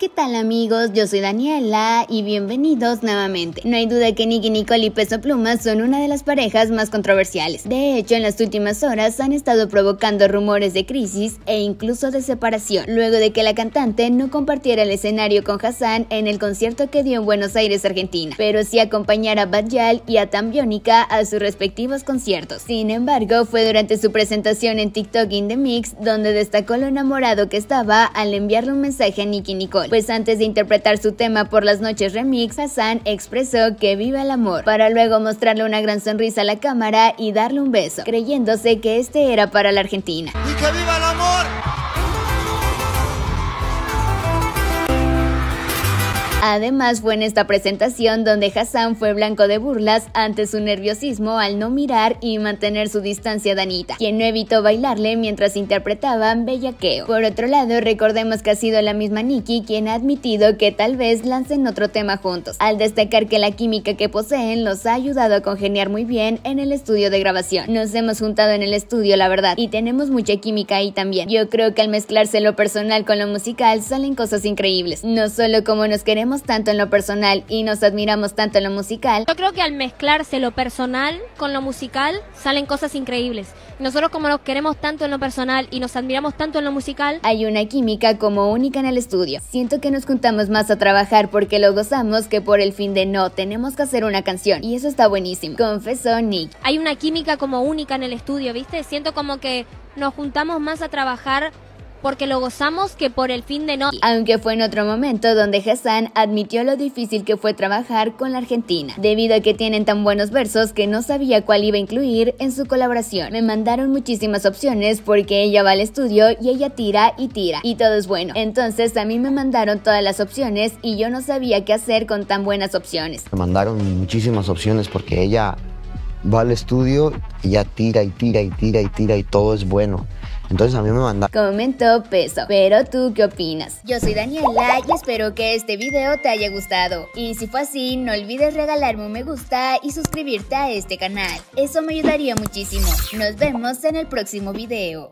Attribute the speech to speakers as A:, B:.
A: ¿Qué tal amigos? Yo soy Daniela y bienvenidos nuevamente. No hay duda que Nicky Nicole y Peso Pluma son una de las parejas más controversiales. De hecho, en las últimas horas han estado provocando rumores de crisis e incluso de separación, luego de que la cantante no compartiera el escenario con Hassan en el concierto que dio en Buenos Aires, Argentina, pero sí acompañara a Bajal y a Tambiónica a sus respectivos conciertos. Sin embargo, fue durante su presentación en TikTok in the Mix donde destacó lo enamorado que estaba al enviarle un mensaje a Nicky Nicole pues antes de interpretar su tema por las noches remix, Hassan expresó que viva el amor, para luego mostrarle una gran sonrisa a la cámara y darle un beso, creyéndose que este era para la Argentina. ¡Y que viva el amor! Además fue en esta presentación donde Hassan fue blanco de burlas ante su nerviosismo al no mirar y mantener su distancia de Anita, quien no evitó bailarle mientras interpretaban Bellaqueo. Por otro lado, recordemos que ha sido la misma Nikki quien ha admitido que tal vez lancen otro tema juntos, al destacar que la química que poseen los ha ayudado a congeniar muy bien en el estudio de grabación. Nos hemos juntado en el estudio, la verdad, y tenemos mucha química ahí también. Yo creo que al mezclarse lo personal con lo musical salen cosas increíbles, no solo como nos queremos tanto en lo personal y nos admiramos tanto en lo musical. Yo creo que
B: al mezclarse lo personal con lo musical salen cosas increíbles. Nosotros como nos queremos tanto en lo personal y nos admiramos tanto en lo musical. Hay una química como única en el estudio. Siento que
A: nos juntamos más a trabajar porque lo gozamos que por el fin de no, tenemos que hacer una canción. Y eso está buenísimo. Confesó Nick.
B: Hay una química como única en el estudio, ¿viste? Siento como que nos juntamos más a trabajar porque lo gozamos que por el fin de no. Aunque fue en otro
A: momento donde Hassan admitió lo difícil que fue trabajar con la Argentina, debido a que tienen tan buenos versos que no sabía cuál iba a incluir en su colaboración. Me mandaron muchísimas opciones porque ella va al estudio y ella tira y tira, y todo es bueno. Entonces a mí me mandaron todas las opciones y yo no sabía qué hacer con tan buenas opciones.
B: Me mandaron muchísimas opciones porque ella va al estudio, y ella tira y tira y tira y tira y todo es bueno. Entonces a mí me manda...
A: Comentó peso, pero tú qué opinas? Yo soy Daniela y espero que este video te haya gustado. Y si fue así, no olvides regalarme un me gusta y suscribirte a este canal. Eso me ayudaría muchísimo. Nos vemos en el próximo video.